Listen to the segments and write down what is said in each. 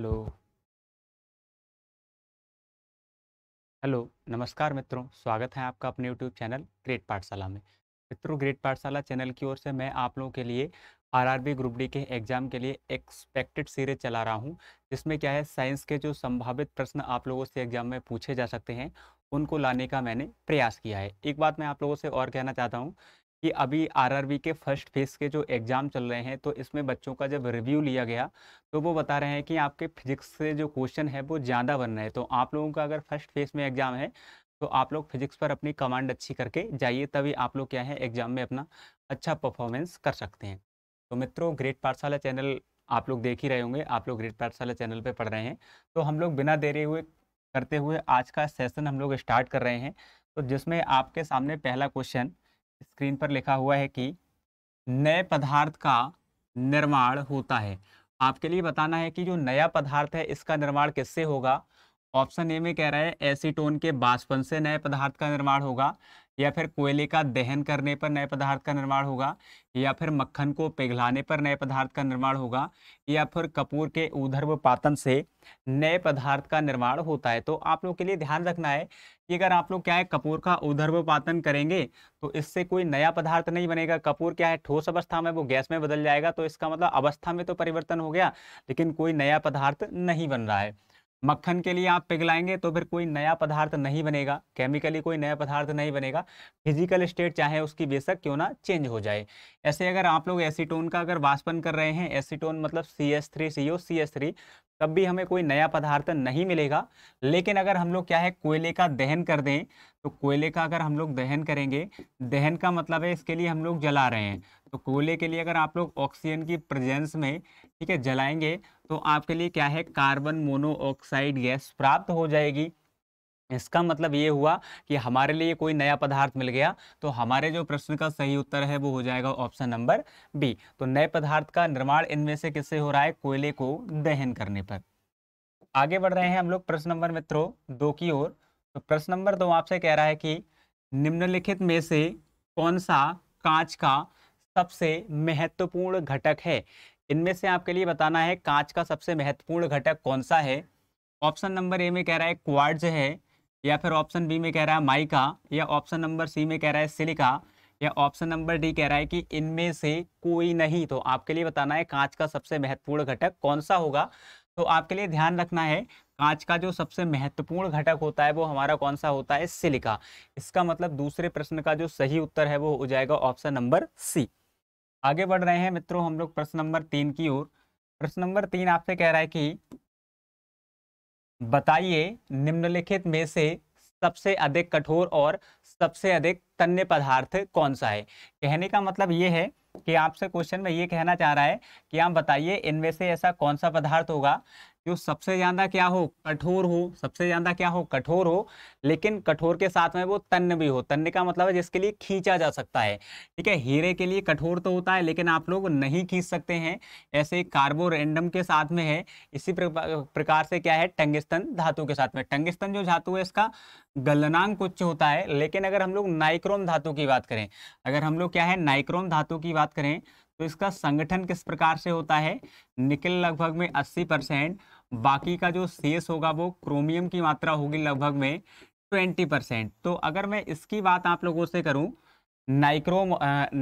hello hello नमस्कार मित्रों स्वागत है आपका अपने यूट्यूब चैनल ग्रेट पाठशाला में मित्रों ग्रेट पाठशाला चैनल की ओर से मैं आप लोगों के लिए आरआरबी ग्रुप डी के एग्जाम के लिए एक्सपेक्टेड सीरीज चला रहा हूं जिसमें क्या है साइंस के जो संभावित प्रश्न आप लोगों से एग्जाम में पूछे जा सकते हैं उनको लाने का मैंने प्रयास किया है एक बात मैं आप लोगों से और कहना चाहता हूँ कि अभी आरआरबी के फर्स्ट फेज के जो एग्ज़ाम चल रहे हैं तो इसमें बच्चों का जब रिव्यू लिया गया तो वो बता रहे हैं कि आपके फिजिक्स से जो क्वेश्चन है वो ज़्यादा बन रहे हैं तो आप लोगों का अगर फर्स्ट फेज में एग्ज़ाम है तो आप लोग फिजिक्स पर अपनी कमांड अच्छी करके जाइए तभी आप लोग क्या है एग्ज़ाम में अपना अच्छा परफॉर्मेंस कर सकते हैं तो मित्रों ग्रेट पाठशाला चैनल आप लोग देख ही रहे होंगे आप लोग ग्रेट पाठशाला चैनल पर पढ़ रहे हैं तो हम लोग बिना देरे हुए करते हुए आज का सेशन हम लोग स्टार्ट कर रहे हैं तो जिसमें आपके सामने पहला क्वेश्चन स्क्रीन पर लिखा हुआ है कि नए पदार्थ का निर्माण होता है आपके लिए बताना है कि जो नया पदार्थ है इसका निर्माण किससे होगा ऑप्शन ए में कह रहा है एसीटोन के बाचपन से नए पदार्थ का निर्माण होगा या फिर कोयले का दहन करने पर नए पदार्थ का निर्माण होगा या फिर मक्खन को पिघलाने पर नए पदार्थ का निर्माण होगा या फिर कपूर के ऊर्ध्व पातन से नए पदार्थ का निर्माण होता है तो आप लोग के लिए ध्यान रखना है कि अगर आप लोग क्या है कपूर का ऊर्ध्व पातन करेंगे तो इससे कोई नया पदार्थ नहीं बनेगा कपूर क्या है ठोस अवस्था में वो गैस में बदल जाएगा तो इसका मतलब अवस्था में तो परिवर्तन हो गया लेकिन कोई नया पदार्थ नहीं बन रहा है मक्खन के लिए आप पिघलाएंगे तो फिर कोई नया पदार्थ नहीं बनेगा केमिकली कोई नया पदार्थ नहीं बनेगा फिजिकल स्टेट चाहे उसकी बेशक क्यों ना चेंज हो जाए ऐसे अगर आप लोग एसीटोन का अगर वाष्पन कर रहे हैं एसीटोन मतलब C S three C O C S three तब भी हमें कोई नया पदार्थ नहीं मिलेगा लेकिन अगर हम लोग क्या है कोयले का दहन कर दें तो कोयले का अगर हम लोग दहन करेंगे दहन का मतलब है इसके लिए हम लोग जला रहे हैं तो कोयले के लिए अगर आप लोग ऑक्सीजन की प्रेजेंस में ठीक है जलाएंगे तो आपके लिए क्या है कार्बन मोनोऑक्साइड गैस प्राप्त हो जाएगी इसका मतलब ये हुआ कि हमारे लिए कोई नया पदार्थ मिल गया तो हमारे जो प्रश्न का सही उत्तर है वो हो जाएगा ऑप्शन नंबर बी तो नए पदार्थ का निर्माण इनमें से किससे हो रहा है कोयले को दहन करने पर आगे बढ़ रहे हैं हम लोग प्रश्न नंबर मित्रों दो की ओर तो प्रश्न नंबर दो आपसे कह रहा है कि निम्नलिखित में से कौन सा कांच का सबसे महत्वपूर्ण घटक है इनमें से आपके लिए बताना है कांच का सबसे महत्वपूर्ण घटक कौन सा है ऑप्शन नंबर ए में कह रहा है क्वार्ज है या फिर ऑप्शन बी में कह रहा है माइका या ऑप्शन नंबर सी में कह रहा है सिलिका या ऑप्शन नंबर डी कह रहा है कि इनमें से कोई नहीं तो आपके लिए बताना है कांच का सबसे महत्वपूर्ण घटक कौन सा होगा तो आपके लिए ध्यान रखना है कांच का जो सबसे महत्वपूर्ण घटक होता है वो हमारा कौन सा होता है सिलिका इसका मतलब दूसरे प्रश्न का जो सही उत्तर है वो हो जाएगा ऑप्शन नंबर सी आगे बढ़ रहे हैं मित्रों हम लोग प्रश्न नंबर तीन की ओर प्रश्न नंबर तीन आपसे कह रहा है कि बताइए निम्नलिखित में से सबसे अधिक कठोर और सबसे अधिक तन्य पदार्थ कौन सा है कहने का मतलब ये है कि आपसे क्वेश्चन में ये कहना चाह रहा है कि आप बताइए इनमें से ऐसा कौन सा पदार्थ होगा जो सबसे ज़्यादा क्या हो कठोर हो सबसे ज़्यादा क्या हो कठोर हो लेकिन कठोर के साथ में वो तन्न भी हो तन्न का मतलब है जिसके लिए खींचा जा सकता है ठीक है हीरे के लिए कठोर तो होता है लेकिन आप लोग नहीं खींच सकते हैं ऐसे कार्बोरेंडम के साथ में है इसी प्रकार से क्या है टंगिस्तन धातु के साथ में टंगिस्तन जो धातु है इसका गलनांग उच्च होता है लेकिन अगर हम लोग नाइक्रोम धातु की बात करें अगर हम लोग क्या है नाइक्रोम धातु की बात करें तो इसका संगठन किस प्रकार से होता है निकल लगभग में 80 परसेंट बाकी का जो शेष होगा वो क्रोमियम की मात्रा होगी लगभग में 20 परसेंट तो अगर मैं इसकी बात आप लोगों से करूं नाइक्रोम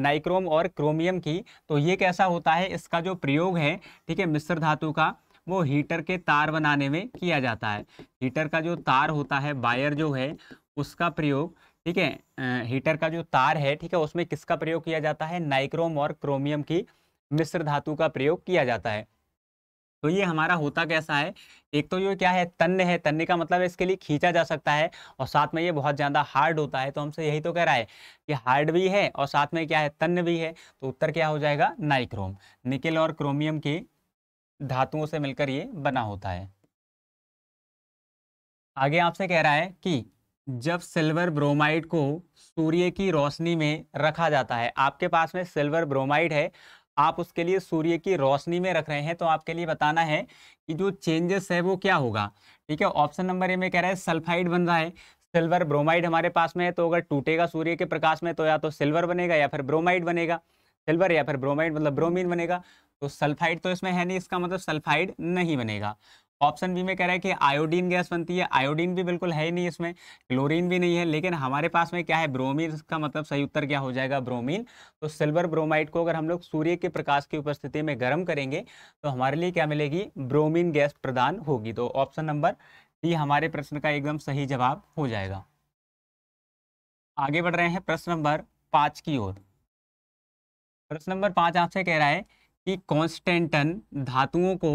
नाइक्रोम और क्रोमियम की तो ये कैसा होता है इसका जो प्रयोग है ठीक है मिश्र धातु का वो हीटर के तार बनाने में किया जाता है हीटर का जो तार होता है वायर जो है उसका प्रयोग ठीक है हीटर का जो तार है ठीक है उसमें किसका प्रयोग किया जाता है नाइक्रोम और क्रोमियम की मिश्र धातु का प्रयोग किया जाता है तो ये हमारा होता कैसा है एक तो ये क्या है तन्य है तन्य का मतलब इसके लिए खींचा जा सकता है और साथ में ये बहुत ज़्यादा हार्ड होता है तो हमसे यही तो कह रहा है कि हार्ड भी है और साथ में क्या है तन्य भी है तो उत्तर क्या हो जाएगा नाइक्रोम निकिल और क्रोमियम की धातुओं से मिलकर ये बना होता है आगे आपसे कह रहा है कि जब सिल्वर ब्रोमाइड को सूर्य की रोशनी में रखा जाता है आपके पास में सिल्वर ब्रोमाइड है आप उसके लिए सूर्य की रोशनी में रख रहे हैं तो आपके लिए बताना है कि जो चेंजेस है वो क्या होगा ठीक है ऑप्शन नंबर ए में कह रहा है सल्फाइड बन रहा है सिल्वर ब्रोमाइड हमारे पास में है तो अगर टूटेगा सूर्य के प्रकाश में तो या तो सिल्वर बनेगा या फिर ब्रोमाइड बनेगा सिल्वर या फिर ब्रोमाइड मतलब ब्रोमीन बनेगा तो सल्फाइड तो इसमें है नहीं इसका मतलब सल्फाइड नहीं बनेगा ऑप्शन बी में कह रहा है कि आयोडीन गैस बनती है आयोडीन भी बिल्कुल है ही नहीं इसमें क्लोरीन भी नहीं है लेकिन हमारे पास में क्या है ब्रोमीन का मतलब सही उत्तर क्या हो जाएगा ब्रोमीन तो सिल्वर ब्रोमाइड को अगर हम लोग सूर्य के प्रकाश की उपस्थिति में गर्म करेंगे तो हमारे लिए क्या मिलेगी ब्रोमीन गैस प्रदान होगी तो ऑप्शन नंबर डी हमारे प्रश्न का एकदम सही जवाब हो जाएगा आगे बढ़ रहे हैं प्रश्न नंबर पाँच की ओर प्रश्न नंबर पाँच आपसे कह रहा है कि कॉन्स्टेंटन धातुओं को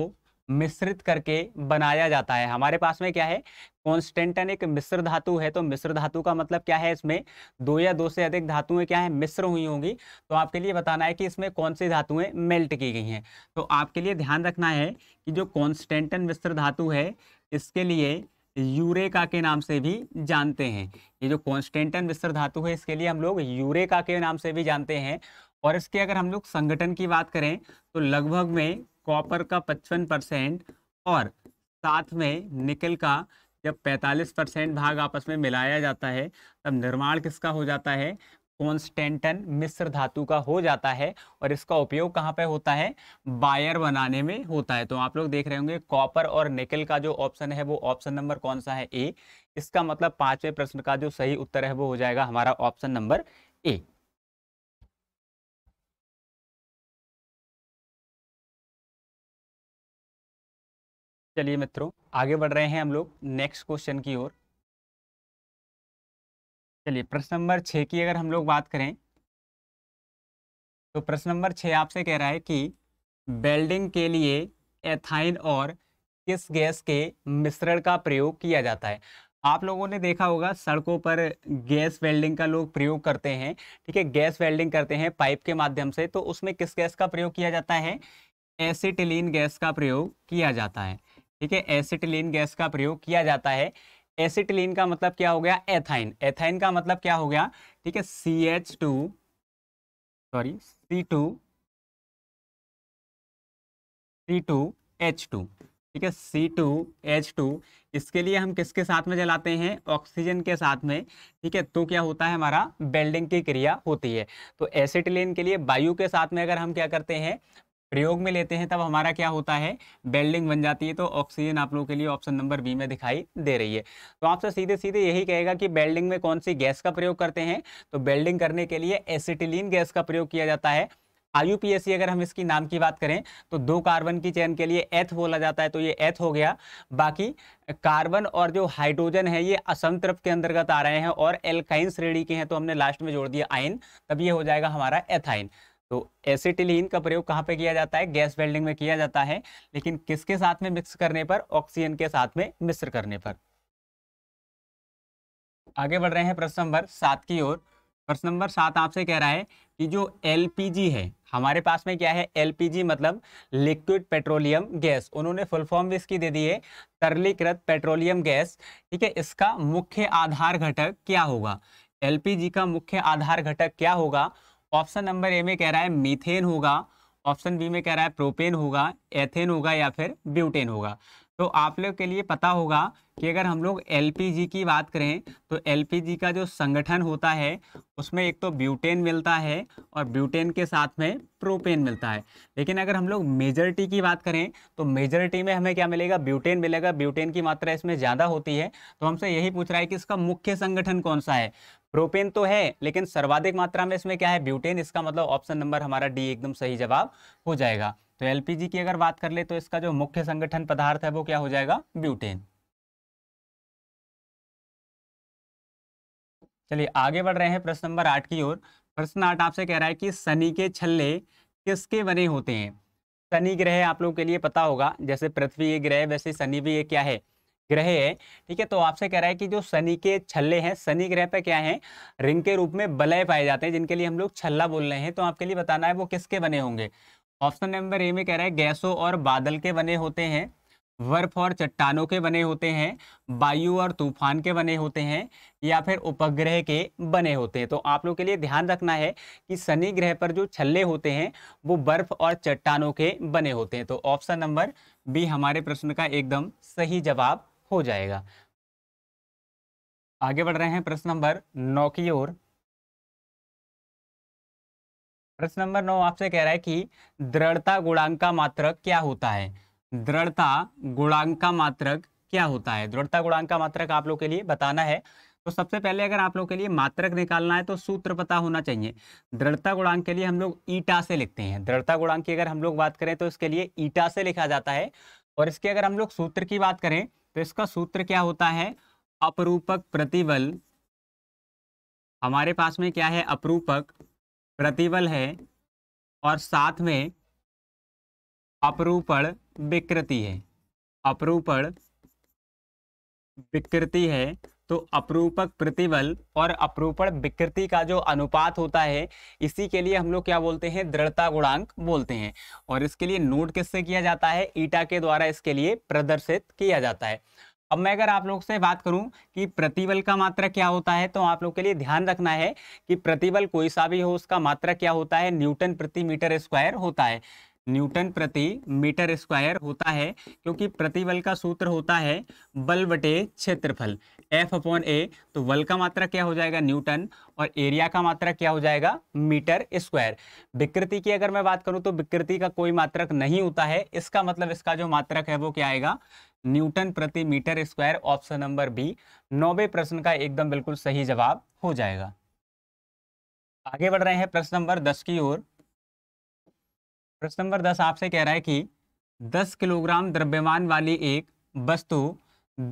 मिश्रित करके बनाया जाता है हमारे पास में क्या है कॉन्स्टेंटन एक मिश्र धातु है तो मिश्र धातु का मतलब क्या है इसमें दो या दो से अधिक धातुएं क्या है मिश्र हुई होंगी तो आपके लिए बताना है कि इसमें कौन सी धातुएं मेल्ट की गई हैं तो आपके लिए ध्यान रखना है कि जो कॉन्स्टेंटन मिश्र धातु है इसके लिए यूरेका के नाम से भी जानते हैं ये जो कॉन्स्टेंटन मिश्र धातु है इसके लिए हम लोग यूरेका के नाम से भी जानते हैं और इसके अगर हम लोग संगठन की बात करें तो लगभग में कॉपर का पचपन परसेंट और साथ में निकल का जब 45 परसेंट भाग आपस में मिलाया जाता है तब निर्माण किसका हो जाता है कॉन्स्टेंटन मिश्र धातु का हो जाता है और इसका उपयोग कहाँ पे होता है बायर बनाने में होता है तो आप लोग देख रहे होंगे कॉपर और निकल का जो ऑप्शन है वो ऑप्शन नंबर कौन सा है ए इसका मतलब पांचवें प्रश्न का जो सही उत्तर है वो हो जाएगा हमारा ऑप्शन नंबर ए चलिए मित्रों आगे बढ़ रहे हैं हम लोग नेक्स्ट क्वेश्चन की ओर चलिए प्रश्न नंबर छः की अगर हम लोग बात करें तो प्रश्न नंबर छः आपसे कह रहा है कि बेल्डिंग के लिए एथाइन और किस गैस के मिश्रण का प्रयोग किया जाता है आप लोगों ने देखा होगा सड़कों पर गैस वेल्डिंग का लोग प्रयोग करते हैं ठीक है गैस वेल्डिंग करते हैं पाइप के माध्यम से तो उसमें किस गैस का प्रयोग किया जाता है एसिटिलीन गैस का प्रयोग किया जाता है ठीक है एसिटिलीन गैस का प्रयोग किया जाता है एसिटिलीन का मतलब क्या हो गया एथाइन एथाइन का मतलब क्या हो गया ठीक है C H two sorry C two C two H two ठीक है सी टू एच टू इसके लिए हम किसके साथ में जलाते हैं ऑक्सीजन के साथ में ठीक है तो क्या होता है हमारा बेल्डिंग की क्रिया होती है तो एसिटिलीन के लिए वायु के साथ में अगर हम क्या करते हैं प्रयोग में लेते हैं तब हमारा क्या होता है बेल्डिंग बन जाती है तो ऑक्सीजन आप लोगों के लिए ऑप्शन नंबर बी में दिखाई दे रही है तो आपसे सीधे सीधे यही कहेगा कि बेल्डिंग में कौन सी गैस का प्रयोग करते हैं तो बेल्डिंग करने के लिए एसिटिलीन गैस का प्रयोग किया जाता है आयु अगर हम इसकी नाम की बात करें तो दो कार्बन की चैन के लिए एथ बोला जाता है तो ये एथ हो गया बाकी कार्बन और जो हाइड्रोजन है ये असम के अंतर्गत आ रहे हैं और एल्काइन श्रेणी के हैं तो हमने लास्ट में जोड़ दिया आयन तब ये हो जाएगा हमारा एथाइन तो एसिटिलीन का प्रयोग कहाँ पे किया जाता है गैस वेल्डिंग में किया जाता है लेकिन किसके साथ में मिक्स करने पर ऑक्सीजन के साथ में मिश्र करने पर आगे बढ़ रहे हैं प्रश्न नंबर सात की ओर प्रश्न नंबर सात आपसे कह रहा है कि जो एलपीजी है हमारे पास में क्या है एलपीजी मतलब लिक्विड पेट्रोलियम गैस उन्होंने फुल फॉर्म भी इसकी दे दी है तरलीकृत पेट्रोलियम गैस ठीक है इसका मुख्य आधार घटक क्या होगा एलपीजी का मुख्य आधार घटक क्या होगा ऑप्शन नंबर ए में कह रहा है मीथेन होगा ऑप्शन बी में कह रहा है प्रोपेन होगा एथेन होगा या फिर ब्यूटेन होगा तो आप लोग के लिए पता होगा कि अगर हम लोग एल की बात करें तो एल का जो संगठन होता है उसमें एक तो ब्यूटेन मिलता है और ब्यूटेन के साथ में प्रोपेन मिलता है लेकिन अगर हम लोग मेजोरिटी की बात करें तो मेजोरिटी में हमें क्या मिलेगा ब्यूटेन मिलेगा ब्यूटेन की मात्रा इसमें ज़्यादा होती है तो हमसे यही पूछ रहा है कि इसका मुख्य संगठन कौन सा है प्रोपेन तो है लेकिन सर्वाधिक मात्रा में इसमें क्या है ब्यूटेन इसका मतलब ऑप्शन नंबर हमारा डी एकदम सही जवाब हो जाएगा तो एलपीजी की अगर बात कर ले तो इसका जो मुख्य संगठन पदार्थ है वो क्या हो जाएगा ब्यूटेन चलिए आगे बढ़ रहे हैं प्रश्न नंबर आठ की ओर प्रश्न आठ आपसे कह रहा है कि शनि के छल्ले किसके बने होते हैं शनि ग्रह आप लोगों के लिए पता होगा जैसे पृथ्वी एक ग्रह वैसे शनि भी ये क्या है ग्रह है ठीक है तो आपसे कह रहा है कि जो शनि के छल्ले हैं शनि ग्रह पे क्या है रिंग के रूप में बलय पाए जाते हैं जिनके लिए हम लोग छल्ला बोल रहे हैं तो आपके लिए बताना है वो किसके बने होंगे ऑप्शन नंबर ए में कह रहा है गैसों और बादल के बने होते हैं बर्फ और चट्टानों के बने होते हैं वायु और तूफान के बने होते हैं या फिर उपग्रह के बने होते हैं तो आप लोग के लिए ध्यान रखना है कि शनि ग्रह पर जो छल्ले होते हैं वो बर्फ और चट्टानों के बने होते हैं तो ऑप्शन नंबर बी हमारे प्रश्न का एकदम सही जवाब हो जाएगा आगे बढ़ रहे हैं प्रश्न नंबर नौ की ओर प्रश्न नंबर नौ आपसे कह रहा है कि दृढ़ता गुणांक का मात्रक क्या होता है दृढ़ता गुणांक का मात्रक क्या होता है दृढ़ता गुणांक का मात्रक आप लोग के लिए बताना है तो सबसे पहले अगर आप लोग के लिए मात्रक निकालना है तो सूत्र पता होना चाहिए दृढ़ता गुणांक के लिए हम लोग ईटा से लिखते हैं दृढ़ता गुणांक की अगर हम लोग बात करें तो इसके लिए ईटा से लिखा जाता है और इसके अगर हम लोग सूत्र की बात करें तो इसका सूत्र क्या होता है अपरूपक प्रतिबल हमारे पास में क्या है अपरूपक प्रतिबल है और साथ में अपरूपण विकृति है अपरूपण विकृति है तो अपरूपक प्रतिबल और अपरूपण विकृति का जो अनुपात होता है इसी के लिए हम लोग क्या बोलते हैं दृढ़ता गुणांक बोलते हैं और इसके लिए नोट किससे किया जाता है ईटा के द्वारा इसके लिए प्रदर्शित किया जाता है अब मैं अगर आप लोग से बात करूं कि प्रतिबल का मात्रा क्या होता है तो आप लोग के लिए ध्यान रखना है कि प्रतिबल कोई सा भी हो उसका मात्रा क्या होता है न्यूटन प्रति मीटर स्क्वायर होता है न्यूटन प्रति मीटर स्क्वायर होता है क्योंकि प्रतिबल का सूत्र होता है बल बटे क्षेत्रफल एफ अपॉन ए तो बल का मात्रा क्या हो जाएगा न्यूटन और एरिया का मात्रा क्या हो जाएगा मीटर स्क्वायर विकृति की अगर मैं बात करूं तो विकृति का कोई मात्रक नहीं होता है इसका मतलब इसका जो मात्रक है वो क्या आएगा न्यूटन प्रति metre square option number B नौवे प्रश्न का एकदम बिल्कुल सही जवाब हो जाएगा आगे बढ़ रहे हैं प्रश्न नंबर दस की ओर प्रश्न नंबर दस आपसे कह रहा है कि दस किलोग्राम द्रव्यमान वाली एक वस्तु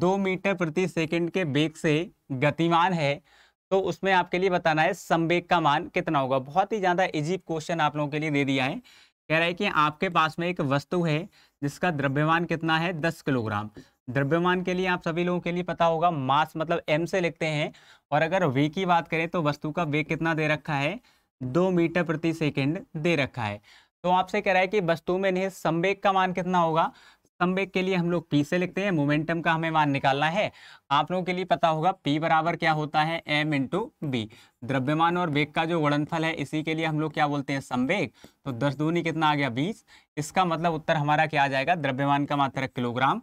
दो मीटर प्रति सेकंड के वेग से गतिमान है तो उसमें आपके लिए बताना है संवेग का मान कितना होगा बहुत ही ज़्यादा इजी क्वेश्चन आप लोगों के लिए दे दिया है कह रहा है कि आपके पास में एक वस्तु है जिसका द्रव्यमान कितना है दस किलोग्राम द्रव्यमान के लिए आप सभी लोगों के लिए पता होगा मास मतलब एम से लिखते हैं और अगर वे की बात करें तो वस्तु का वेग कितना दे रखा है दो मीटर प्रति सेकेंड दे रखा है तो आपसे कह रहा है कि वस्तु में निहित संवेग का मान कितना होगा संवेग के लिए हम लोग पी से लिखते हैं मोमेंटम का हमें मान निकालना है आप लोगों के लिए पता होगा पी बराबर क्या होता है एम इंटू बी द्रव्यमान और वेग का जो गुणनफल है इसी के लिए हम लोग क्या बोलते हैं संवेग तो दस दूनी कितना आ गया बीस इसका मतलब उत्तर हमारा क्या आ जाएगा द्रव्यमान का मात्रक किलोग्राम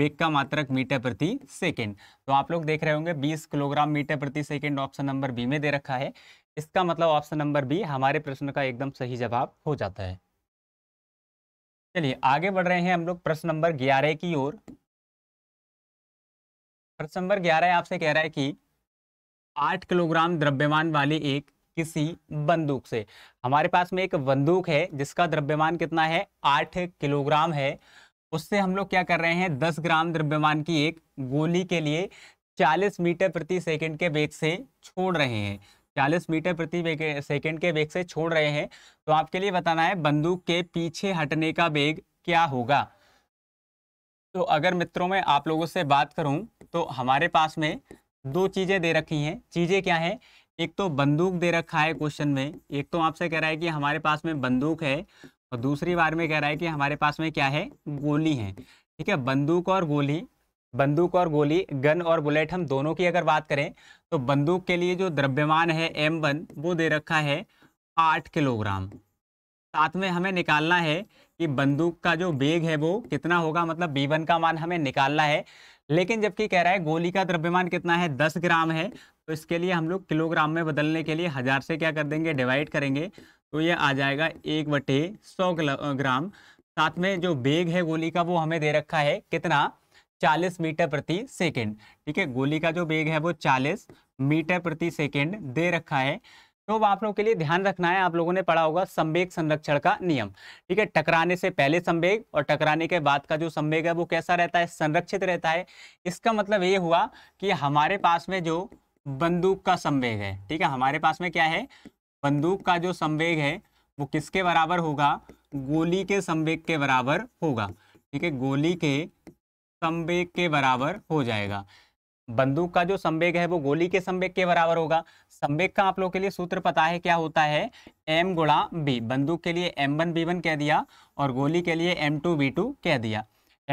वेग का मात्रक मीटर प्रति सेकेंड तो आप लोग देख रहे होंगे बीस किलोग्राम मीटर प्रति सेकेंड ऑप्शन नंबर बी में दे रखा है इसका मतलब ऑप्शन नंबर बी हमारे प्रश्न का एकदम सही जवाब हो जाता है चलिए आगे बढ़ रहे हैं हम लोग प्रश्न नंबर ग्यारह की ओर प्रश्न नंबर ग्यारह आपसे कह रहा है कि आठ किलोग्राम द्रव्यमान वाली एक किसी बंदूक से हमारे पास में एक बंदूक है जिसका द्रव्यमान कितना है आठ किलोग्राम है उससे हम लोग क्या कर रहे हैं दस ग्राम द्रव्यमान की एक गोली के लिए चालीस मीटर प्रति सेकंड के वेग से छोड़ रहे हैं चालीस मीटर प्रति सेकेंड के वेग से छोड़ रहे हैं तो आपके लिए बताना है बंदूक के पीछे हटने का वेग क्या होगा तो अगर मित्रों में आप लोगों से बात करूं तो हमारे पास में दो चीज़ें दे रखी हैं चीज़ें क्या हैं एक तो बंदूक दे रखा है क्वेश्चन में एक तो आपसे कह रहा है कि हमारे पास में बंदूक है और दूसरी बार में कह रहा है कि हमारे पास में क्या है गोली है ठीक है बंदूक और गोली बंदूक और गोली गन और बुलेट हम दोनों की अगर बात करें तो बंदूक के लिए जो द्रव्यमान है एम वन वो दे रखा है आठ किलोग्राम साथ में हमें निकालना है कि बंदूक का जो बेग है वो कितना होगा मतलब बी वन का मान हमें निकालना है लेकिन जबकि कह रहा है गोली का द्रव्यमान कितना है दस ग्राम है तो इसके लिए हम लोग किलोग्राम में बदलने के लिए हज़ार से क्या कर देंगे डिवाइड करेंगे तो ये आ जाएगा एक बटे सौ ग्राम साथ में जो बेग है गोली का वो हमें दे रखा है कितना चालीस मीटर प्रति सेकेंड ठीक है गोली का जो वेग है वो चालीस मीटर प्रति सेकेंड दे रखा है तो आप लोगों के लिए ध्यान रखना है आप लोगों ने पढ़ा होगा संवेग संरक्षण का नियम ठीक है टकराने से पहले संवेग और टकराने के बाद का जो संवेग है वो कैसा रहता है संरक्षित रहता है इसका मतलब ये हुआ कि हमारे पास में जो बंदूक का संवेग है ठीक है हमारे पास में क्या है बंदूक का जो संवेग है वो किसके बराबर होगा गोली के संवेग के बराबर होगा ठीक है गोली के संवेग के बराबर हो जाएगा बंदूक का जो संवेग है वो गोली के संवेग के बराबर होगा संवेग का आप लोग के लिए सूत्र पता है क्या होता है एम गुणा बी बंदूक के लिए एम वन बी वन कह दिया और गोली के लिए एम टू बी टू कह दिया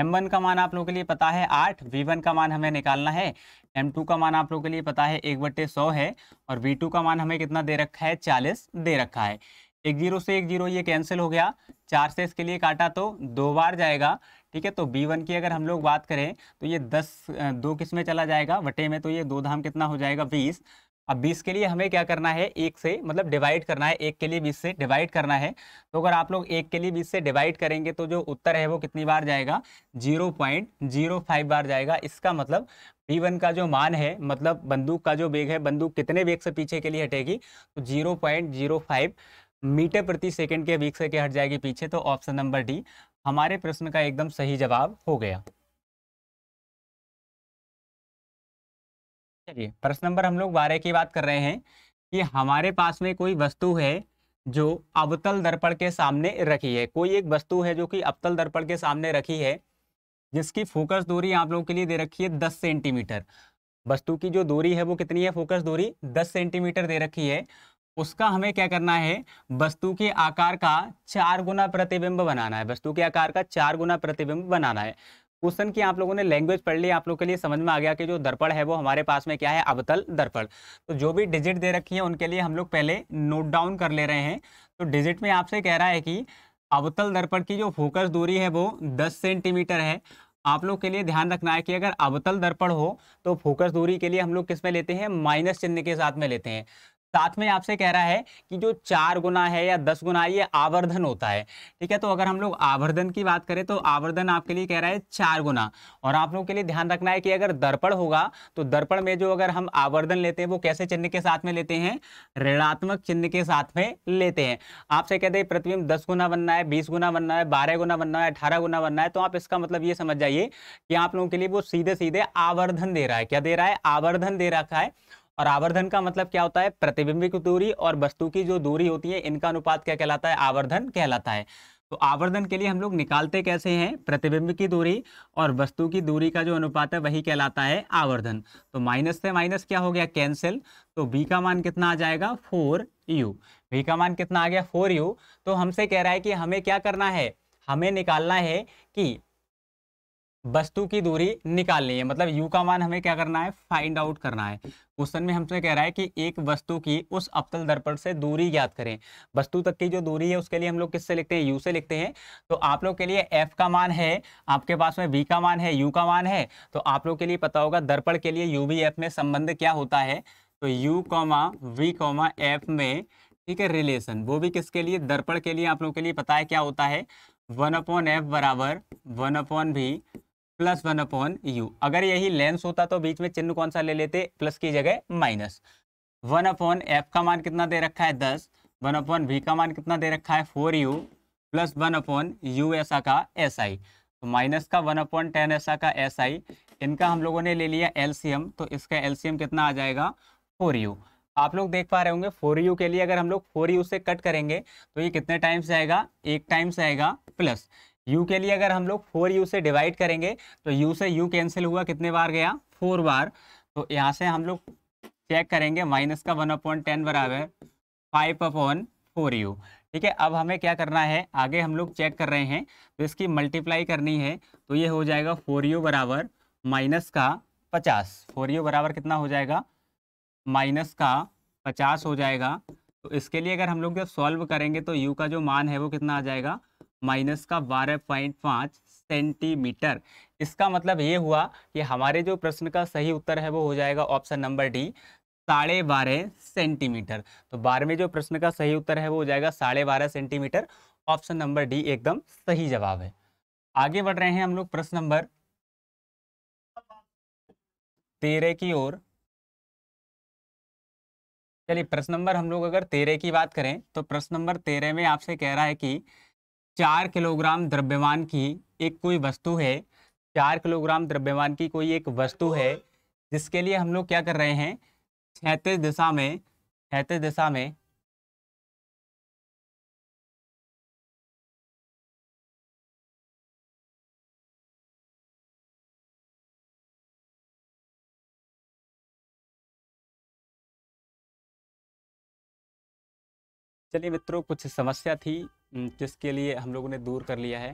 एम वन का मान आप लोग के लिए पता है आठ वी वन का मान हमें निकालना है एम टू का मान आप लोग के लिए पता है एक बट्टे सौ है और वी टू का मान हमें कितना दे रखा है चालीस दे रखा है एक जीरो से एक जीरो ये कैंसिल हो गया चार से इसके लिए काटा तो दो बार जाएगा ठीक है तो बी वन की अगर हम लोग बात करें तो ये दस दो किस में चला जाएगा वटे में तो ये दो धाम कितना हो जाएगा बीस अब 20 के लिए हमें क्या करना है एक से मतलब डिवाइड करना है एक के लिए 20 से डिवाइड करना है तो अगर आप लोग एक के लिए 20 से डिवाइड करेंगे तो जो उत्तर है वो कितनी बार जाएगा 0.05 बार जाएगा इसका मतलब बी वन का जो मान है मतलब बंदूक का जो बेग है बंदूक कितने बेग से पीछे के लिए हटेगी तो जीरो मीटर प्रति सेकेंड के वेग से क्या हट जाएगी पीछे तो ऑप्शन नंबर डी हमारे प्रश्न का एकदम सही जवाब हो गया चलिए प्रश्न नंबर हम लोग बारह की बात कर रहे हैं कि हमारे पास में कोई वस्तु है जो अवतल दर्पण के सामने रखी है कोई एक वस्तु है जो कि अवतल दर्पण के सामने रखी है जिसकी फोकस दूरी आप लोगों के लिए दे रखी है दस सेंटीमीटर वस्तु की जो दूरी है वो कितनी है फोकस दूरी दस सेंटीमीटर दे रखी है उसका हमें क्या करना है वस्तु के आकार का चार गुना प्रतिबिंब बनाना है वस्तु के आकार का चार गुना प्रतिबिंब बनाना है क्वेश्चन की आप लोगों ने लैंग्वेज पढ़ ली आप लोगों के लिए समझ में आ गया कि जो दर्पण है वो हमारे पास में क्या है अवतल दर्पण तो जो भी डिजिट दे रखी है उनके लिए हम लोग पहले नोट डाउन कर ले रहे हैं तो डिजिट में आपसे कह रहा है कि अवतल दर्पण की जो फोकस दूरी है वो दस सेंटीमीटर है आप लोग के लिए ध्यान रखना है कि अगर अवतल दर्पण हो तो फोकस दूरी के लिए हम लोग किस में लेते हैं माइनस चिन्ह के साथ में लेते हैं साथ में आपसे कह रहा है कि जो चार गुना है या दस गुना ये आवर्धन होता है ठीक है तो अगर हम लोग आवर्धन की बात करें तो आवर्धन आपके लिए कह रहा है चार गुना और आप लोगों के लिए ध्यान रखना है कि अगर दर्पण होगा तो दर्पण में जो अगर हम आवर्धन लेते हैं वो कैसे चिन्ह के साथ में लेते हैं ऋणात्मक चिन्ह के साथ में लेते हैं आपसे कहते हैं प्रतिबिंब दस गुना बनना है बीस गुना बनना है बारह गुना बनना है अठारह गुना बनना है तो आप इसका मतलब ये समझ जाइए कि आप लोगों के लिए वो सीधे सीधे आवर्धन दे रहा है क्या दे रहा है आवर्धन दे रखा है और आवर्धन का मतलब क्या होता है की दूरी और वस्तु की जो दूरी होती है इनका अनुपात क्या कहलाता है आवर्धन कहलाता है तो आवर्धन के लिए हम लोग निकालते कैसे हैं प्रतिबिंब की दूरी और वस्तु की दूरी का जो अनुपात है वही कहलाता है आवर्धन तो माइनस से माइनस क्या हो गया कैंसिल तो बी का मान कितना आ जाएगा फोर यू बी का मान कितना आ गया फोर यू तो हमसे कह रहा है कि हमें क्या करना है हमें निकालना है कि वस्तु की दूरी निकालनी है मतलब यू का मान हमें क्या करना है फाइंड आउट करना है क्वेश्चन में हमसे कह रहा है कि एक वस्तु की उस अवतल दर्पण से दूरी ज्ञात करें वस्तु तक की जो दूरी है उसके लिए हम लोग किससे लिखते हैं यू से लिखते हैं तो आप लोग के लिए एफ का मान है आपके पास में वी का मान है यू का मान है तो आप लोग के लिए पता होगा दर्पण के लिए यू वी एफ में संबंध क्या होता है तो U comma V comma F में ठीक है रिलेशन वो भी किसके लिए दर्पण के लिए आप लोग के लिए पता है क्या होता है वन अपॉन एफ बराबर one upon V plus one upon U अगर यही लेंस होता तो बीच में चिन्ह कौन सा ले लेते प्लस की जगह माइनस वन अपॉन एफ का मान कितना दे रखा है दस वन अपॉन वी का मान कितना दे रखा है four U plus one upon U ऐसा का एस आई तो माइनस का वन अपॉन टेन ऐसा का एस आई इनका हम लोगों ने ले लिया एलसीएम तो इसका एलसीएम कितना आ जाएगा फोर यू आप लोग देख पा रहे होंगे फोर यू के लिए अगर हम लोग फोर यू से कट करेंगे तो ये कितने टाइम्स आएगा एक टाइम्स आएगा प्लस यू के लिए अगर हम लोग फोर यू से डिवाइड करेंगे तो यू से यू कैंसिल हुआ कितने बार गया फोर बार तो यहाँ से हम लोग चेक करेंगे माइनस का वन अपॉइंट टेन बराबर फाइव अपॉन फोर यू ठीक है अब हमें क्या करना है आगे हम लोग चेक कर रहे हैं तो इसकी मल्टीप्लाई करनी है तो ये हो जाएगा फोर यू बराबर माइनस का पचास फोर यू बराबर कितना हो जाएगा माइनस का पचास हो जाएगा तो इसके लिए अगर हम लोग जब सॉल्व करेंगे तो यू का जो मान है वो कितना आ जाएगा माइनस का बारह पॉइंट पाँच सेंटीमीटर इसका मतलब ये हुआ कि हमारे जो प्रश्न का सही उत्तर है वो हो जाएगा ऑप्शन नंबर डी साढ़े बारह सेंटीमीटर तो बारहवें जो प्रश्न का सही उत्तर है वो हो जाएगा साढ़े बारह सेंटीमीटर ऑप्शन नंबर डी एकदम सही जवाब है आगे बढ़ रहे हैं हम लोग प्रश्न नंबर तेरह की ओर चलिए प्रश्न नंबर हम लोग अगर तेरह की बात करें तो प्रश्न नंबर तेरह में आपसे कह रहा है कि चार किलोग्राम द्रव्यमान की एक कोई वस्तु है चार किलोग्राम द्रव्यमान की कोई एक वस्तु है जिसके लिए हम लोग क्या कर रहे हैं छैतीस दिशा में छैतीस दिशा में चलिए मित्रों कुछ समस्या थी जिसके लिए हम लोगों ने दूर कर लिया है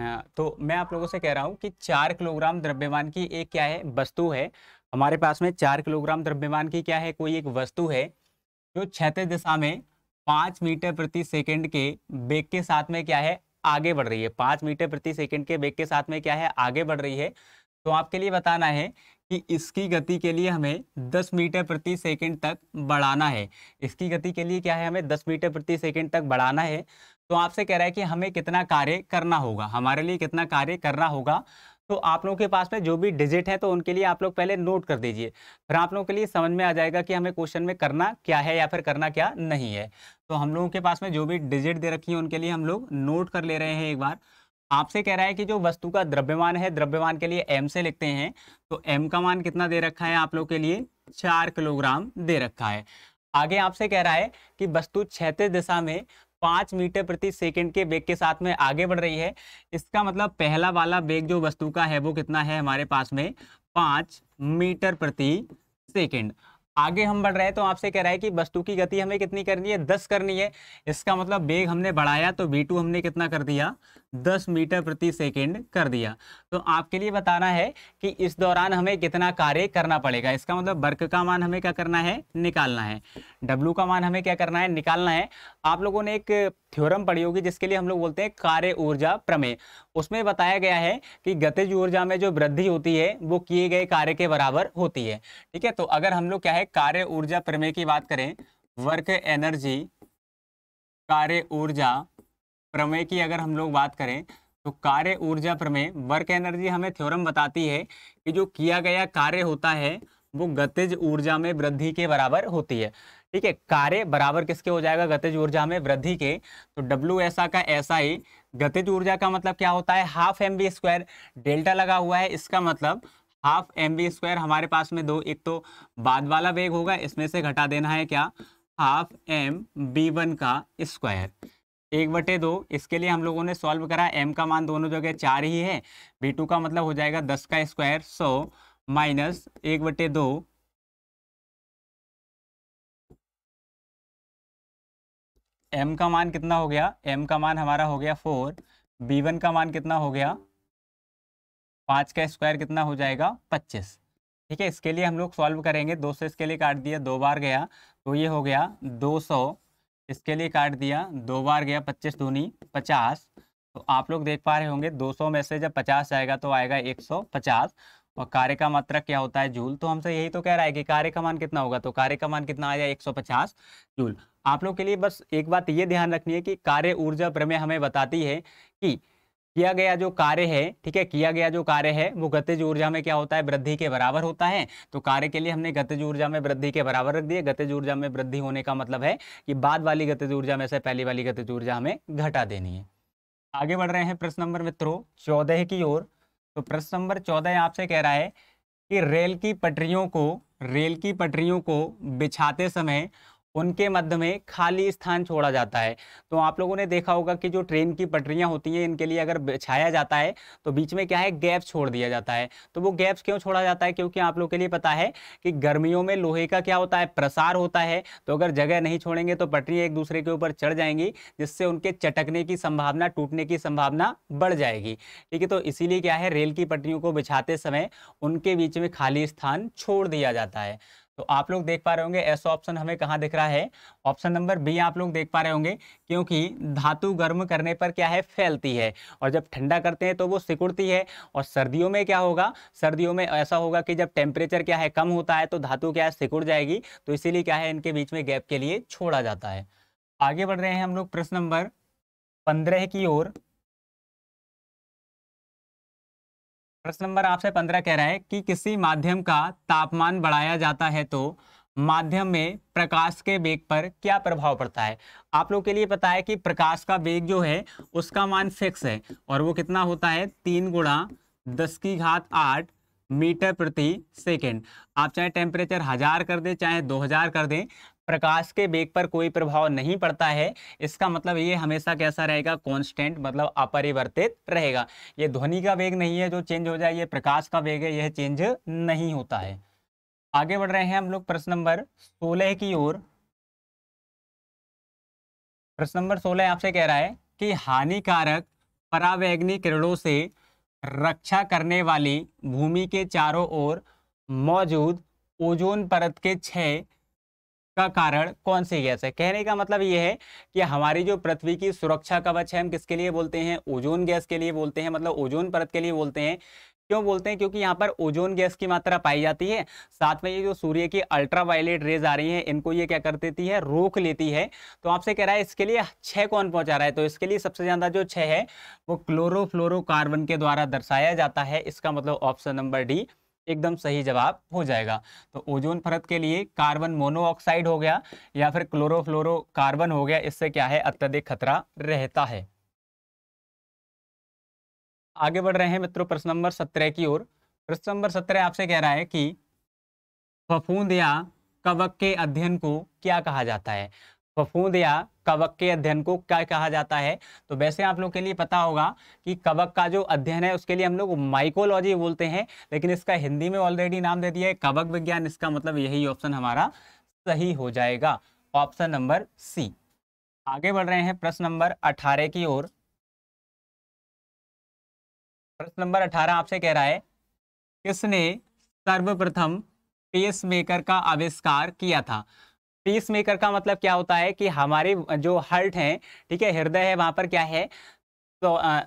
हाँ, तो मैं आप लोगों से कह रहा हूँ कि चार किलोग्राम द्रव्यमान की एक क्या है वस्तु है हमारे पास में चार किलोग्राम द्रव्यमान की क्या है कोई एक वस्तु है जो क्षैतिज दिशा में पाँच मीटर प्रति सेकंड के बेग के साथ में क्या है आगे बढ़ रही है पाँच मीटर प्रति सेकंड के बेग के साथ में क्या है आगे बढ़ रही है तो आपके लिए बताना है कि इसकी गति के लिए हमें 10 मीटर प्रति सेकंड तक बढ़ाना है इसकी गति के लिए क्या है हमें 10 मीटर प्रति सेकंड तक बढ़ाना है तो आपसे कह रहा है कि हमें कितना कार्य करना होगा हमारे लिए कितना कार्य करना होगा तो आप लोगों के पास में जो भी डिजिट है तो उनके लिए आप लोग पहले नोट कर दीजिए फिर आप लोगों के लिए समझ में आ जाएगा कि हमें क्वेश्चन में करना क्या है या फिर करना क्या नहीं है तो हम लोगों के पास में जो भी डिजिट दे रखी है उनके लिए हम लोग नोट कर ले रहे हैं एक बार आपसे कह रहा है कि जो वस्तु का द्रव्यमान है द्रव्यमान के लिए एम से लिखते हैं तो एम का मान कितना दे रखा है आप लोग के लिए चार किलोग्राम दे रखा है आगे आपसे कह रहा है कि वस्तु क्षेत्र दिशा में पांच मीटर प्रति सेकंड के बेग के साथ में आगे बढ़ रही है इसका मतलब पहला वाला बेग जो वस्तु का है वो कितना है हमारे पास में पांच मीटर प्रति सेकंड आगे हम बढ़ रहे हैं तो आपसे कह रहा है कि वस्तु की गति हमें कितनी करनी है दस करनी है इसका मतलब बेग हमने बढ़ाया तो बी टू हमने कितना कर दिया दस मीटर प्रति सेकेंड कर दिया तो आपके लिए बताना है कि इस दौरान हमें कितना कार्य करना पड़ेगा इसका मतलब वर्क का मान हमें क्या करना है निकालना है डब्लू का मान हमें क्या करना है निकालना है आप लोगों ने एक थ्योरम पढ़ी होगी जिसके लिए हम लोग बोलते हैं कार्य ऊर्जा प्रमेय उसमें बताया गया है कि गतिज ऊर्जा में जो वृद्धि होती है वो किए गए कार्य के बराबर होती है ठीक है तो अगर हम लोग क्या है कार्य ऊर्जा प्रमेय की बात करें वर्क एनर्जी कार्य ऊर्जा प्रमेय की अगर हम लोग बात करें तो कार्य ऊर्जा प्रमेय वर्क एनर्जी हमें थ्योरम बताती है कि जो किया गया कार्य होता है वो गतिज ऊर्जा में वृद्धि के बराबर होती है ठीक है कार्य बराबर किसके हो जाएगा गतिज ऊर्जा में वृद्धि के तो डब्ल्यू ऐसा का ऐसा ही गतिज ऊर्जा का मतलब क्या होता है half M B square delta लगा हुआ है इसका मतलब हाफ एम बी स्क्वायर हमारे पास में दो एक तो बाद वाला वेग होगा इसमें से घटा देना है क्या हाफ एम बी वन का स्क्वायर एक बटे दो इसके लिए हम लोगों ने सॉल्व करा एम का मान दोनों जगह चार ही है बी टू का मतलब हो जाएगा दस का स्क्वायर सौ so, माइनस एक बटे दो एम का मान कितना हो गया एम का मान हमारा हो गया फोर बी वन का मान कितना हो गया पाँच का स्क्वायर कितना हो जाएगा पच्चीस ठीक है इसके लिए हम लोग सॉल्व करेंगे दो सौ इसके लिए काट दिया दो बार गया तो ये हो गया दो सौ इसके लिए काट दिया दो बार गया पच्चीस दूनी पचास तो आप लोग देख पा रहे होंगे दो सौ में से जब पचास आएगा तो आएगा एक सौ पचास और कार्य का मात्रक क्या होता है जूल तो हमसे यही तो कह रहा है कि कार्य का मान कितना होगा तो कार्य का मान कितना आ जाए 150 जूल आप लोग के लिए बस एक बात ये ध्यान रखनी है कि कार्य ऊर्जा प्रमेय हमें बताती है कि किया गया जो कार्य है ठीक है किया गया जो कार्य है वो गतिज ऊर्जा में क्या होता है वृद्धि के बराबर होता है तो कार्य के लिए हमने गतिज ऊर्जा में वृद्धि के बराबर रख दिया गतिज ऊर्जा में वृद्धि होने का मतलब है कि बाद वाली गतिज ऊर्जा में से पहली वाली गतिज ऊर्जा हमें घटा देनी है आगे बढ़ रहे हैं प्रश्न नंबर मित्रों चौदह की ओर तो प्रश्न नंबर चौदह आपसे कह रहा है कि रेल की पटरियों को रेल की पटरियों को बिछाते समय उनके मध्य में खाली स्थान छोड़ा जाता है तो आप लोगों ने देखा होगा कि जो ट्रेन की पटरियाँ होती हैं इनके लिए अगर बिछाया जाता है तो बीच में क्या है गैप छोड़ दिया जाता है तो वो गैप्स क्यों छोड़ा जाता है क्योंकि आप लोगों के लिए पता है कि गर्मियों में लोहे का क्या होता है प्रसार होता है तो अगर जगह नहीं छोड़ेंगे तो पटरियाँ एक दूसरे के ऊपर चढ़ जाएंगी जिससे उनके चटकने की संभावना टूटने की संभावना बढ़ जाएगी ठीक है तो इसीलिए क्या है रेल की पटरियों को बिछाते समय उनके बीच में खाली स्थान छोड़ दिया जाता है तो आप लोग देख पा रहे होंगे ऐसा ऑप्शन हमें कहाँ दिख रहा है ऑप्शन नंबर बी आप लोग देख पा रहे होंगे क्योंकि धातु गर्म करने पर क्या है फैलती है और जब ठंडा करते हैं तो वो सिकुड़ती है और सर्दियों में क्या होगा सर्दियों में ऐसा होगा कि जब टेम्परेचर क्या है कम होता है तो धातु क्या है सिकुड़ जाएगी तो इसीलिए क्या है इनके बीच में गैप के लिए छोड़ा जाता है आगे बढ़ रहे हैं हम लोग प्रश्न नंबर पंद्रह की ओर प्रश्न नंबर आपसे पंद्रह कह रहा है कि किसी माध्यम का तापमान बढ़ाया जाता है तो माध्यम में प्रकाश के वेग पर क्या प्रभाव पड़ता है आप लोग के लिए पता है कि प्रकाश का वेग जो है उसका मान फिक्स है और वो कितना होता है तीन गुणा दस की घात आठ मीटर प्रति सेकेंड आप चाहे टेम्परेचर हजार कर दें चाहे दो हजार कर दें प्रकाश के वेग पर कोई प्रभाव नहीं पड़ता है इसका मतलब ये हमेशा कैसा रहेगा कांस्टेंट मतलब अपरिवर्तित रहेगा ये ध्वनि का वेग नहीं है जो चेंज हो जाए ये प्रकाश का वेग है यह चेंज नहीं होता है आगे बढ़ रहे हैं हम लोग प्रश्न नंबर सोलह की ओर प्रश्न नंबर सोलह आपसे कह रहा है कि हानिकारक परावैग्नि किरणों से रक्षा करने वाली भूमि के चारों ओर मौजूद ओजोन परत के छह का कारण कौन सी गैस है कहने का मतलब यह है कि हमारी जो पृथ्वी की सुरक्षा कवच है हम किसके लिए बोलते हैं ओजोन गैस के लिए बोलते हैं मतलब ओजोन परत के लिए बोलते हैं क्यों बोलते हैं क्योंकि यहाँ पर ओजोन गैस की मात्रा पाई जाती है साथ में ये जो सूर्य की अल्ट्रावायलेट रेज आ रही है इनको ये क्या कर देती है रोक लेती है तो आपसे कह रहा है इसके लिए छः कौन पहुंचा रहा है तो इसके लिए सबसे ज़्यादा जो छः है वो क्लोरोफ्लोरोकार्बन के द्वारा दर्शाया जाता है इसका मतलब ऑप्शन नंबर डी एकदम सही जवाब हो जाएगा तो ओजोन परत के लिए कार्बन मोनोऑक्साइड हो गया या फिर क्लोरोफ्लोरो कार्बन हो गया इससे क्या है अत्यधिक खतरा रहता है आगे बढ़ रहे हैं मित्रों प्रश्न नंबर सत्रह की ओर प्रश्न नंबर सत्रह आपसे कह रहा है कि फफूंद या कवक के अध्ययन को क्या कहा जाता है फफूंद या कवक के अध्ययन को क्या कहा जाता है तो वैसे आप लोग के लिए पता होगा कि कवक का जो अध्ययन है उसके लिए हम लोग माइकोलॉजी बोलते हैं लेकिन इसका हिंदी में ऑलरेडी नाम दे दिया है कवक विज्ञान इसका मतलब यही ऑप्शन हमारा सही हो जाएगा ऑप्शन नंबर सी आगे बढ़ रहे हैं प्रश्न नंबर अठारह की ओर प्रश्न नंबर अठारह आपसे कह रहा है किसने सर्वप्रथम पेस मेकर का आविष्कार किया था पीस मेकर का मतलब क्या होता है कि हमारे जो हर्ट हैं ठीक है हृदय है वहाँ पर क्या है तो आ,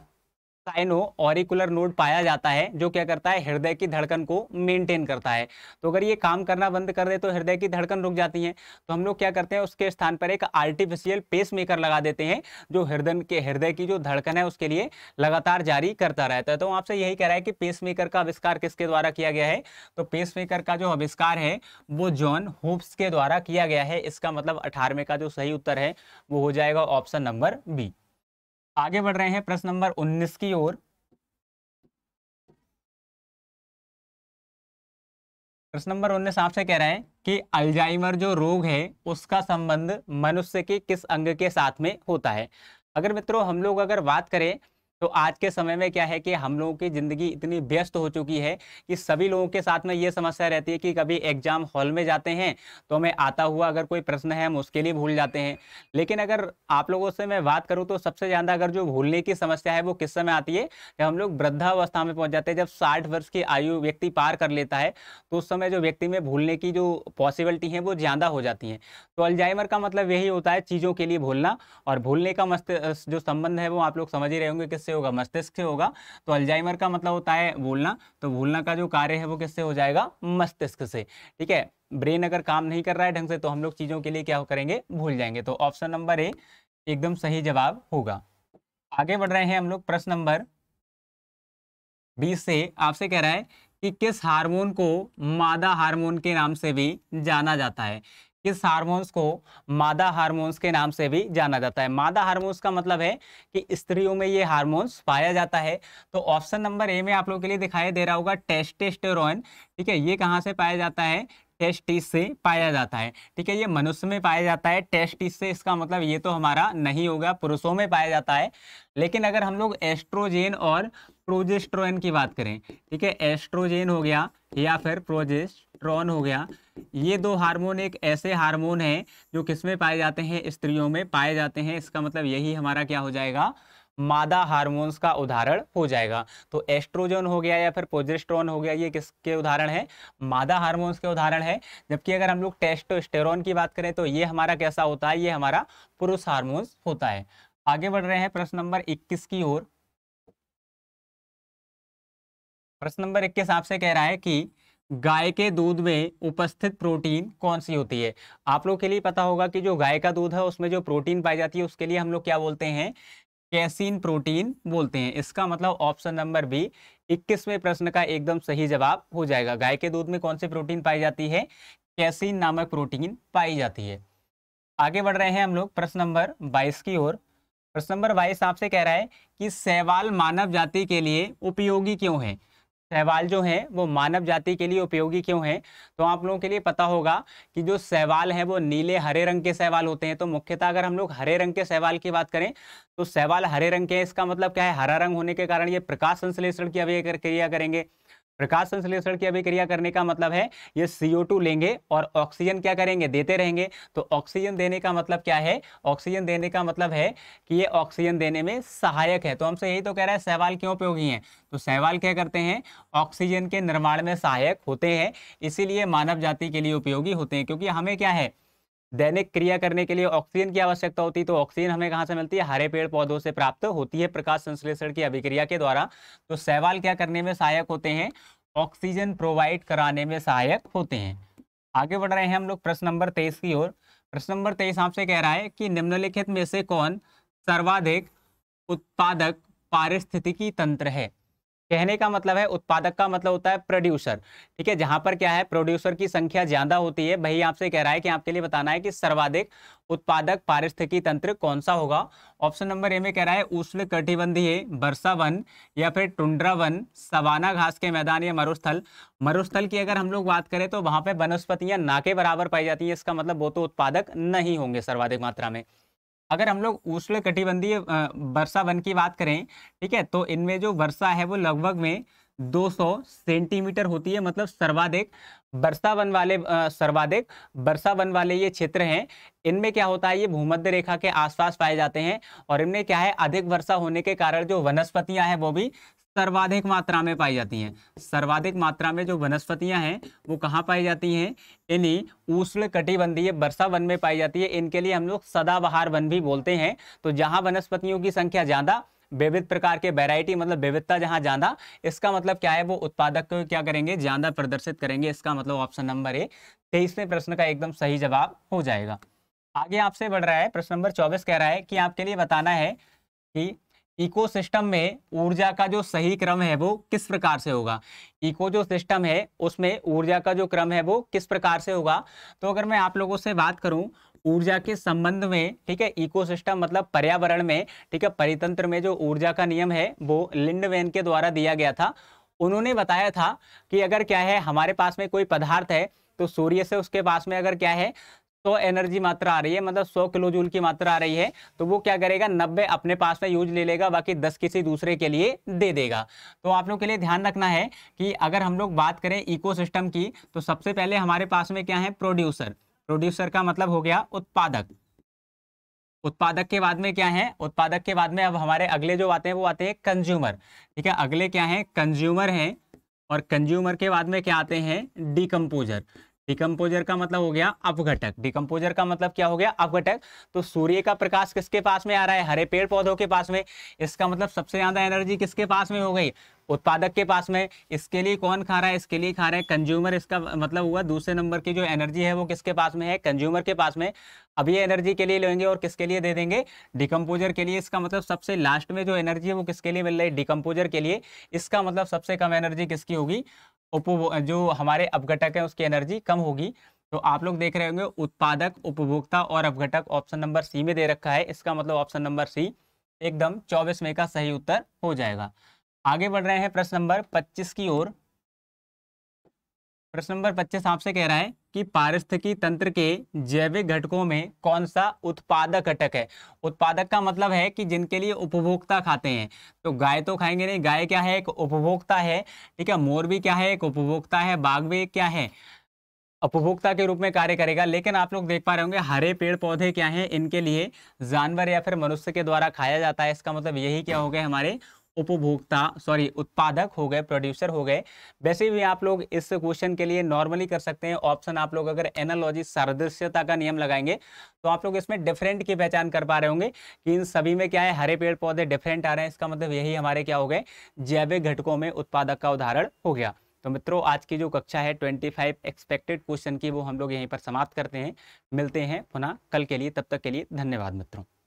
साइनो ऑरिकुलर नोड पाया जाता है जो क्या करता है हृदय की धड़कन को मेंटेन करता है तो अगर ये काम करना बंद कर दे तो हृदय की धड़कन रुक जाती है तो हम लोग क्या करते हैं उसके स्थान पर एक आर्टिफिशियल पेस मेकर लगा देते हैं जो हृदय के हृदय की जो धड़कन है उसके लिए लगातार जारी करता रहता है तो आपसे यही कह रहा है कि पेस मेकर का आविष्कार किसके द्वारा किया गया है तो पेस मेकर का जो आविष्कार है वो जॉन होप्स के द्वारा किया गया है इसका मतलब अठारहवें का जो सही उत्तर है वो हो जाएगा ऑप्शन नंबर बी आगे बढ़ रहे हैं प्रश्न नंबर 19 की ओर प्रश्न नंबर 19 आपसे कह रहा है कि अल्जाइमर जो रोग है उसका संबंध मनुष्य के किस अंग के साथ में होता है अगर मित्रों हम लोग अगर बात करें तो आज के समय में क्या है कि हम लोगों की ज़िंदगी इतनी व्यस्त हो चुकी है कि सभी लोगों के साथ में ये समस्या रहती है कि कभी एग्जाम हॉल में जाते हैं तो हमें आता हुआ अगर कोई प्रश्न है हम उसके लिए भूल जाते हैं लेकिन अगर आप लोगों से मैं बात करूँ तो सबसे ज़्यादा अगर जो भूलने की समस्या है वो किस समय आती है जब हम लोग वृद्धावस्था में पहुँच जाते हैं जब साठ वर्ष की आयु व्यक्ति पार कर लेता है तो उस समय जो व्यक्ति में भूलने की जो पॉसिबिलिटी है वो ज़्यादा हो जाती है तो अल्जाइमर का मतलब यही होता है चीज़ों के लिए भूलना और भूलने का मस्त जो संबंध है वो आप लोग समझ ही रहे होंगे किस किससे होगा मस्तिष्क से होगा तो अल्जाइमर का मतलब होता है भूलना तो भूलना का जो कार्य है वो किससे हो जाएगा मस्तिष्क से ठीक है ब्रेन अगर काम नहीं कर रहा है ढंग से तो हम लोग चीज़ों के लिए क्या करेंगे भूल जाएंगे तो ऑप्शन नंबर ए एकदम सही जवाब होगा आगे बढ़ रहे हैं हम लोग प्रश्न नंबर बीस से आपसे कह रहा है कि किस हार्मोन को मादा हार्मोन के नाम से भी जाना जाता है किस हार्मोन्स को मादा हार्मोन्स के नाम से भी जाना जाता है मादा हार्मोन्स का मतलब है कि स्त्रियों में ये हार्मोन्स पाया जाता है तो ऑप्शन नंबर ए में आप लोगों के लिए दिखाई दे रहा होगा टेस्टेस्टेरोन ठीक है ये कहाँ से पाया जाता है टेस्टिस से पाया जाता है ठीक है ये मनुष्य में पाया जाता है टेस्टिस से इसका मतलब ये तो हमारा नहीं होगा पुरुषों में पाया जाता है लेकिन अगर हम लोग एस्ट्रोजेन और प्रोजेस्ट्रोन की बात करें ठीक है एस्ट्रोजेन हो गया या फिर प्रोजेस्ट्रॉन हो गया ये दो हार्मोन एक ऐसे हार्मोन हैं जो किसमें पाए जाते हैं स्त्रियों में पाए जाते हैं इसका मतलब यही हमारा क्या हो जाएगा मादा हार्मोन्स का उदाहरण हो जाएगा तो एस्ट्रोजन हो गया या फिर प्रोजेस्ट्रॉन हो गया ये किसके उदाहरण है मादा हार्मोन्स के उदाहरण है जबकि अगर हम लोग टेस्टोस्टेरॉन की बात करें तो ये हमारा कैसा होता है ये हमारा पुरुष हार्मोन्स होता है आगे बढ़ रहे हैं प्रश्न नंबर 21 की ओर प्रश्न नंबर इक्कीस आपसे कह रहा है कि गाय के दूध में उपस्थित प्रोटीन कौन सी होती है आप लोग के लिए पता होगा कि जो गाय का दूध है उसमें जो प्रोटीन पाई जाती है उसके लिए हम लोग क्या बोलते हैं कैसीन प्रोटीन बोलते हैं इसका मतलब ऑप्शन नंबर बी इक्कीसवें प्रश्न का एकदम सही जवाब हो जाएगा गाय के दूध में कौन सी प्रोटीन पाई जाती है कैसीन नामक प्रोटीन पाई जाती है आगे बढ़ रहे हैं हम लोग प्रश्न नंबर बाईस की ओर प्रश्न नंबर बाईस आपसे कह रहा है कि सहवाल मानव जाति के लिए उपयोगी क्यों है सहवाल जो है वो मानव जाति के लिए उपयोगी क्यों है तो आप लोगों के लिए पता होगा कि जो सहवाल है वो नीले हरे रंग के सहवाल होते हैं तो मुख्यतः अगर हम लोग हरे रंग के सहवाल की बात करें तो सहवाल हरे रंग के हैं इसका मतलब क्या है हरा रंग होने के कारण ये प्रकाश संश्लेषण की अभी क्रिया करेंगे प्रकाश संश्लेषण की अभिक्रिया करने का मतलब है ये CO2 लेंगे और ऑक्सीजन क्या करेंगे देते रहेंगे तो ऑक्सीजन देने का मतलब क्या है ऑक्सीजन देने का मतलब है कि ये ऑक्सीजन देने में सहायक है तो हमसे यही तो कह रहा है सहवाल क्यों उपयोगी हैं तो सहवाल क्या करते हैं ऑक्सीजन के निर्माण में सहायक होते हैं इसीलिए मानव जाति के लिए उपयोगी होते हैं क्योंकि हमें क्या है दैनिक क्रिया करने के लिए ऑक्सीजन की आवश्यकता होती है तो ऑक्सीजन हमें कहाँ से मिलती है हरे पेड़ पौधों से प्राप्त होती है प्रकाश संश्लेषण की अभिक्रिया के द्वारा तो सहवाल क्या करने में सहायक होते हैं ऑक्सीजन प्रोवाइड कराने में सहायक होते हैं आगे बढ़ रहे हैं हम लोग प्रश्न नंबर तेईस की ओर प्रश्न नंबर तेईस आपसे कह रहा है कि निम्नलिखित में से कौन सर्वाधिक उत्पादक पारिस्थितिकी तंत्र है कहने का मतलब है उत्पादक का मतलब होता है प्रोड्यूसर ठीक है जहां पर क्या है प्रोड्यूसर की संख्या ज्यादा होती है भाई आपसे कह रहा है कि आपके लिए बताना है कि सर्वाधिक उत्पादक पारिस्थितिकी तंत्र कौन सा होगा ऑप्शन नंबर ए में कह रहा है उष्ण कटिबंधीय वर्षा वन या फिर टुंड्रा वन सवाना घास के मैदान या मरुस्थल मरुस्थल की अगर हम लोग बात करें तो वहां पर वनस्पतियां ना के बराबर पाई जाती है इसका मतलब वो तो उत्पादक नहीं होंगे सर्वाधिक मात्रा में अगर हम लोग उष्ण कटिबंधीय वर्षा वन की बात करें ठीक है तो इनमें जो वर्षा है वो लगभग में 200 सेंटीमीटर होती है मतलब सर्वाधिक वर्षा वन वाले सर्वाधिक वर्षा वन वाले ये क्षेत्र हैं इनमें क्या होता है ये भूमध्य रेखा के आसपास पाए जाते हैं और इनमें क्या है अधिक वर्षा होने के कारण जो वनस्पतियां हैं वो भी सर्वाधिक मात्रा में पाई जाती हैं सर्वाधिक मात्रा में जो वनस्पतियां हैं वो कहाँ पाई जाती हैं इन्हीं उष्ण कटिबंधीय वर्षा वन में पाई जाती है इनके लिए हम लोग सदाबहार वन भी बोलते हैं तो जहाँ वनस्पतियों की संख्या ज़्यादा विविध प्रकार के वैरायटी मतलब विविधता जहाँ ज़्यादा इसका मतलब क्या है वो उत्पादक को क्या करेंगे ज़्यादा प्रदर्शित करेंगे इसका मतलब ऑप्शन नंबर ए तेईसवें प्रश्न का एकदम सही जवाब हो जाएगा आगे आपसे बढ़ रहा है प्रश्न नंबर चौबीस कह रहा है कि आपके लिए बताना है कि इकोसिस्टम में ऊर्जा का जो सही क्रम है वो किस प्रकार से होगा इको जो सिस्टम है उसमें ऊर्जा का जो क्रम है वो किस प्रकार से होगा तो अगर मैं आप लोगों से बात करूं ऊर्जा के संबंध में ठीक है इकोसिस्टम मतलब पर्यावरण में ठीक है परितंत्र में जो ऊर्जा का नियम है वो लिंडवेन के द्वारा दिया गया था उन्होंने बताया था कि अगर क्या है हमारे पास में कोई पदार्थ है तो सूर्य से उसके पास में अगर क्या है सौ एनर्जी मात्रा आ रही है मतलब सौ किलो जूल की मात्रा आ रही है तो वो क्या करेगा नब्बे अपने पास में यूज ले लेगा बाकी दस किसी दूसरे के लिए दे देगा तो आप लोग के लिए ध्यान रखना है कि अगर हम लोग बात करें इको की तो सबसे पहले हमारे पास में क्या है प्रोड्यूसर प्रोड्यूसर का मतलब हो गया उत्पादक उत्पादक के बाद में क्या है उत्पादक के बाद में अब हमारे अगले जो आते हैं वो आते हैं कंज्यूमर ठीक है अगले क्या है कंज्यूमर है और कंज्यूमर के बाद में क्या आते हैं डिकम्पोजर डिकम्पोजर का मतलब हो गया अपघटक डिकम्पोजर का मतलब क्या हो गया अपघटक तो सूर्य का प्रकाश किसके पास में आ रहा है हरे पेड़ पौधों के पास में इसका मतलब सबसे ज्यादा एनर्जी किसके पास में हो गई उत्पादक के पास में इसके लिए कौन खा रहा है इसके लिए खा रहे हैं कंज्यूमर इसका मतलब हुआ दूसरे नंबर की जो एनर्जी है वो किसके पास में है कंज्यूमर के पास में अब ये एनर्जी के लिए लेंगे और किसके लिए दे देंगे डिकम्पोजर के लिए इसका मतलब सबसे लास्ट में जो एनर्जी है वो किसके लिए मिल रही है डिकम्पोजर के लिए इसका मतलब सबसे कम एनर्जी किसकी होगी जो हमारे अपघटक है उसकी एनर्जी कम होगी तो आप लोग देख रहे होंगे उत्पादक उपभोक्ता और अपघटक ऑप्शन नंबर सी में दे रखा है इसका मतलब ऑप्शन नंबर सी एकदम चौबीस में का सही उत्तर हो जाएगा आगे बढ़ रहे हैं प्रश्न नंबर पच्चीस की ओर प्रश्न नंबर पच्चीस आपसे कह रहा है कि पारिस्थिकी तंत्र के जैविक घटकों में कौन सा उत्पादक घटक है उत्पादक का मतलब है कि जिनके लिए उपभोक्ता खाते हैं तो गाय तो खाएंगे नहीं गाय क्या है एक उपभोक्ता है ठीक है मोर भी क्या है एक उपभोक्ता है बाघ भी क्या है उपभोक्ता के रूप में कार्य करेगा लेकिन आप लोग देख पा रहे होंगे हरे पेड़ पौधे क्या हैं इनके लिए जानवर या फिर मनुष्य के द्वारा खाया जाता है इसका मतलब यही क्या हो गया हमारे उपभोक्ता सॉरी उत्पादक हो गए प्रोड्यूसर हो गए वैसे भी आप लोग इस क्वेश्चन के लिए नॉर्मली कर सकते हैं ऑप्शन आप लोग अगर एनालॉजी सदृश्यता का नियम लगाएंगे तो आप लोग इसमें डिफरेंट की पहचान कर पा रहे होंगे कि इन सभी में क्या है हरे पेड़ पौधे डिफरेंट आ रहे हैं इसका मतलब यही हमारे क्या हो गए जैविक घटकों में उत्पादक का उदाहरण हो गया तो मित्रों आज की जो कक्षा है फाइव एक्सपेक्टेड क्वेश्चन की वो हम लोग यहीं पर समाप्त करते हैं मिलते हैं पुनः कल के लिए तब तक के लिए धन्यवाद मित्रों